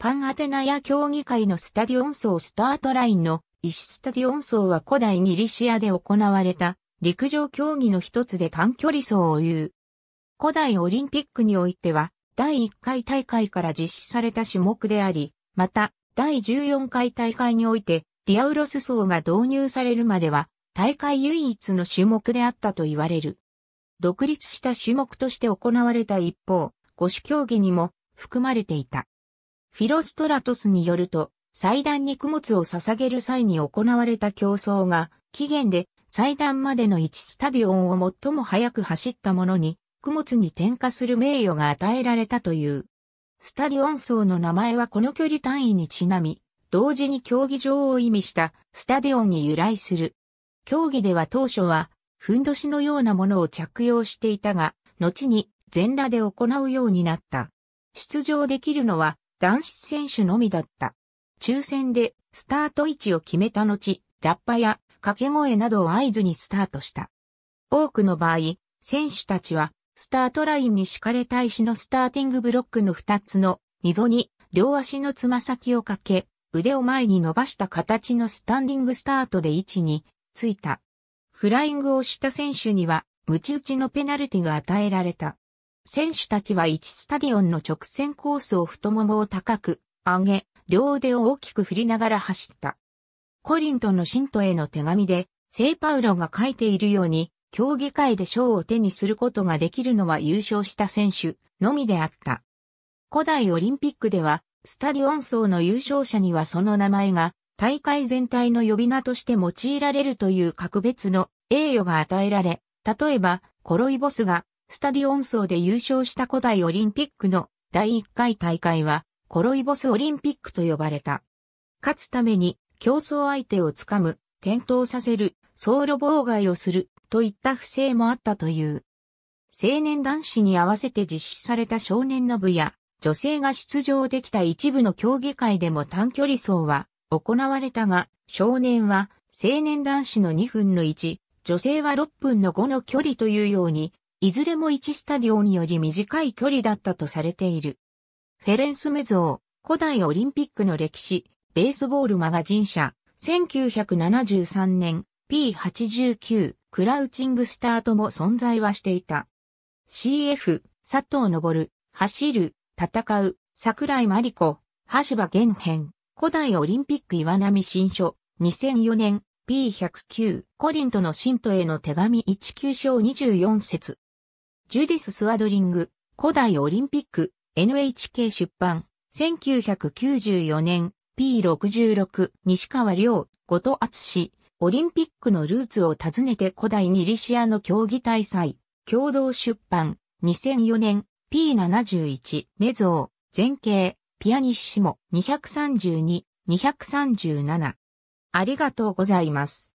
パンアテナや競技会のスタディオン層スタートラインの石スタディオン層は古代ギリシアで行われた陸上競技の一つで短距離層を言う。古代オリンピックにおいては第1回大会から実施された種目であり、また第14回大会においてディアウロス層が導入されるまでは大会唯一の種目であったと言われる。独立した種目として行われた一方、五種競技にも含まれていた。フィロストラトスによると、祭壇に供物を捧げる際に行われた競争が、期限で祭壇までの1スタディオンを最も早く走った者に、供物に転化する名誉が与えられたという。スタディオン層の名前はこの距離単位にちなみ、同時に競技場を意味したスタディオンに由来する。競技では当初は、ふんどしのようなものを着用していたが、後に全裸で行うようになった。出場できるのは男子選手のみだった。抽選でスタート位置を決めた後、ラッパや掛け声などを合図にスタートした。多くの場合、選手たちはスタートラインに敷かれた石のスターティングブロックの2つの溝に両足のつま先をかけ、腕を前に伸ばした形のスタンディングスタートで位置についた。フライングをした選手には、ムチ打ちのペナルティが与えられた。選手たちは1スタディオンの直線コースを太ももを高く上げ、両腕を大きく振りながら走った。コリントの信徒への手紙で、セイパウロが書いているように、競技会で賞を手にすることができるのは優勝した選手のみであった。古代オリンピックでは、スタディオン層の優勝者にはその名前が大会全体の呼び名として用いられるという格別の栄誉が与えられ、例えば、コロイボスがスタディオン層で優勝した古代オリンピックの第1回大会は、コロイボスオリンピックと呼ばれた。勝つために競争相手をつかむ、転倒させる、走路妨害をする、といった不正もあったという。青年男子に合わせて実施された少年の部や、女性が出場できた一部の競技会でも短距離走は行われたが、少年は青年男子の2分の1、女性は6分の5の距離というように、いずれも1スタディオンより短い距離だったとされている。フェレンス・メゾー、古代オリンピックの歴史、ベースボールマガジン社、1973年、P89、クラウチングスタートも存在はしていた。CF、佐藤昇、走る、戦う、桜井真理子、橋場玄編、古代オリンピック岩波新書、2004年、P109、コリントの信徒への手紙19章24節。ジュディス・スワドリング、古代オリンピック、NHK 出版、1994年、P66、西川亮、後藤厚氏、オリンピックのルーツを尋ねて古代ニリシアの競技大祭、共同出版、2004年、P71、メゾー、前景、ピアニッシモ、232、237。ありがとうございます。